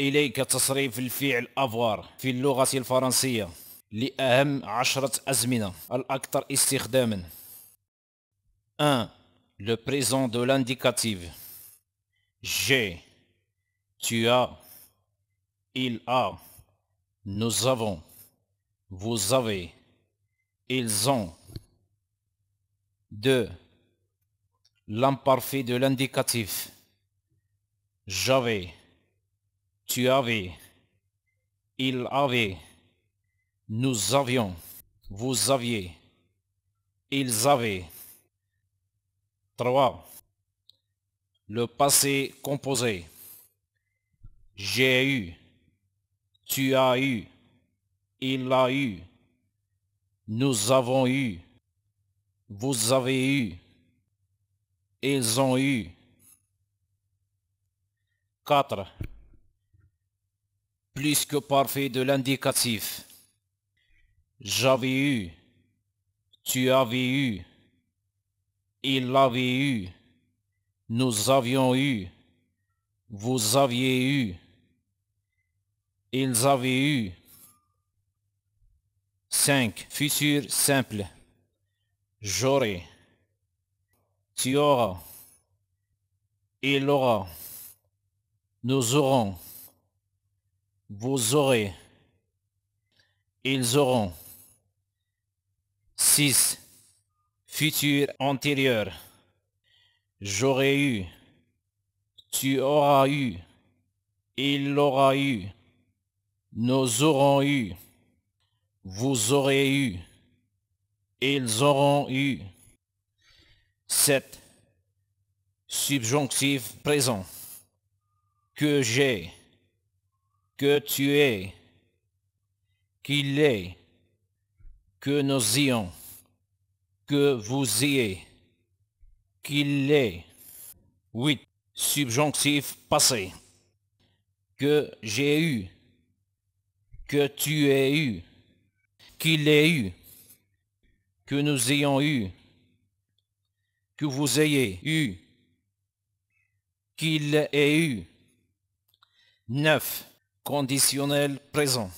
إليك تصريف الفعل أفوار في اللغة الفرنسية لأهم عشرة أزمنة الأكثر استخداما 1. Le présent de l'indicatif J'ai Tu as Il a Nous avons Vous avez Ils ont 2. L'imparfait de l'indicatif J'avais tu avais, il avait, nous avions, vous aviez, ils avaient. 3. Le passé composé. J'ai eu, tu as eu, il a eu, nous avons eu, vous avez eu, ils ont eu. 4 plus que parfait de l'indicatif. J'avais eu, tu avais eu, il avait eu, nous avions eu, vous aviez eu, ils avaient eu. Cinq. Futur simple. J'aurai. Tu auras. Il aura. Nous aurons. Vous aurez, ils auront six futurs antérieur. J'aurai eu, tu auras eu, il aura eu, nous aurons eu, vous aurez eu, ils auront eu. Sept subjonctif présent que j'ai que tu es, qu'il est, que nous ayons, que vous ayez, qu'il est. Huit. Subjonctif passé. Que j'ai eu, que tu aies eu, qu'il ait eu, que nous ayons eu, que vous ayez eu, qu'il ait eu. Neuf conditionnel présent.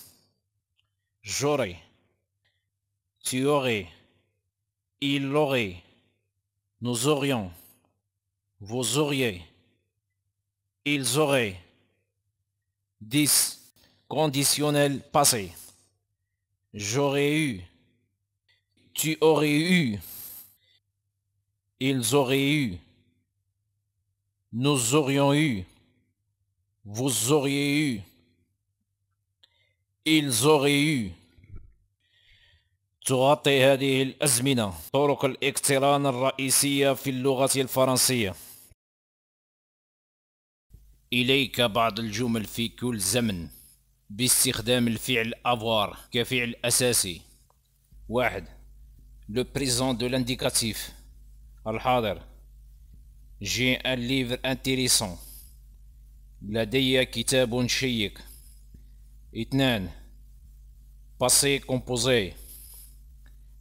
J'aurais, tu aurais, il aurait, nous aurions, vous auriez, ils auraient. 10. Conditionnel passé. J'aurais eu, tu aurais eu, ils auraient eu, nous aurions eu, vous auriez eu. ils auraient eu تغطي هذه الأزمنة طرق الاقتران الرئيسية في اللغة الفرنسية إليك بعض الجمل في كل زمن باستخدام الفعل avoir كفعل أساسي واحد لو بريزون دو لانديكاتيف الحاضر j'ai un livre intéressant لدي كتاب شيق اثنان passé composé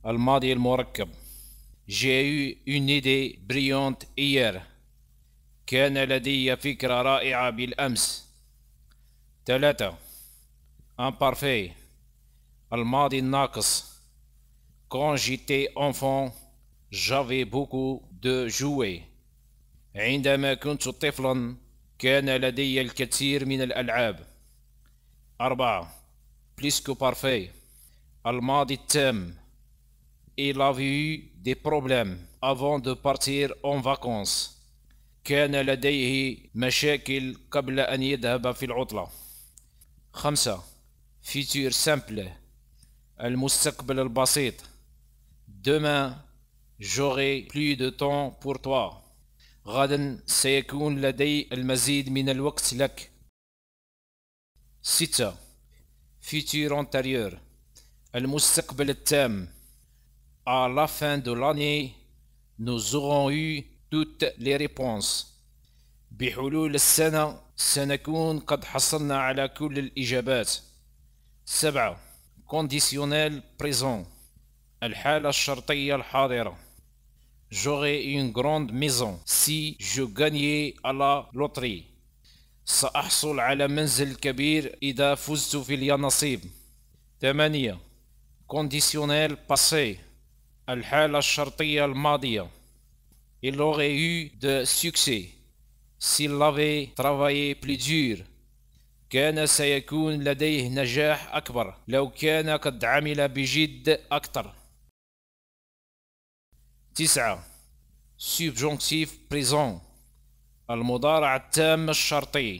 الماضي المركب J'ai eu une idée brillante hier. كان لدي فكرة رائعة بالأمس. ثلاثة imparfait الماضي الناقص Quand j'étais enfant, j'avais beaucoup de jouets. عندما كنت طفلا كان لدي الكثير من الألعاب. أربعة plus que parfait الماضي التام il avait vu des problèmes avant de partir en vacances كان لديه مشاكل قبل أن يذهب في العطلة خمسة future simple المستقبل البسيط demain j'aurai plus de temps pour toi غدا سيكون لدي المزيد من الوقت لك ستة futur antérieur المستقبل التام à la fin de l'année nous aurons eu toutes les réponses بحلول السنة سنكون قد حصلنا على كل الإجابات سبعة conditionnel présent الحالة الشرطية الحاضرة J'aurai une grande maison si je gagnais à la loterie. سأحصل على منزل كبير إذا فزت في اليانصيب 8 conditionnel passé الحالة الشرطية الماضية Il aurait eu de succès s'il avait travaillé plus dur كان سيكون لديه نجاح أكبر لو كان قد عمل بجد أكثر تسعة subjonctif présent المضارع التام الشرطي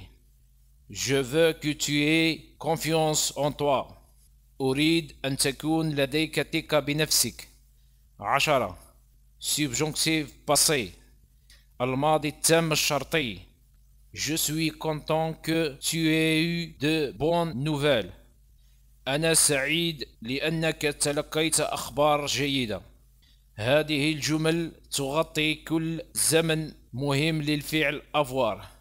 Je veux que tu aies confiance en toi أريد أن تكون لديك ثقة بنفسك عشرة Subjonctif passé الماضي التام الشرطي Je suis content que tu aies eu de bonnes nouvelles أنا سعيد لأنك تلقيت أخبار جيدة هذه الجمل تغطي كل زمن مهم للفعل افوار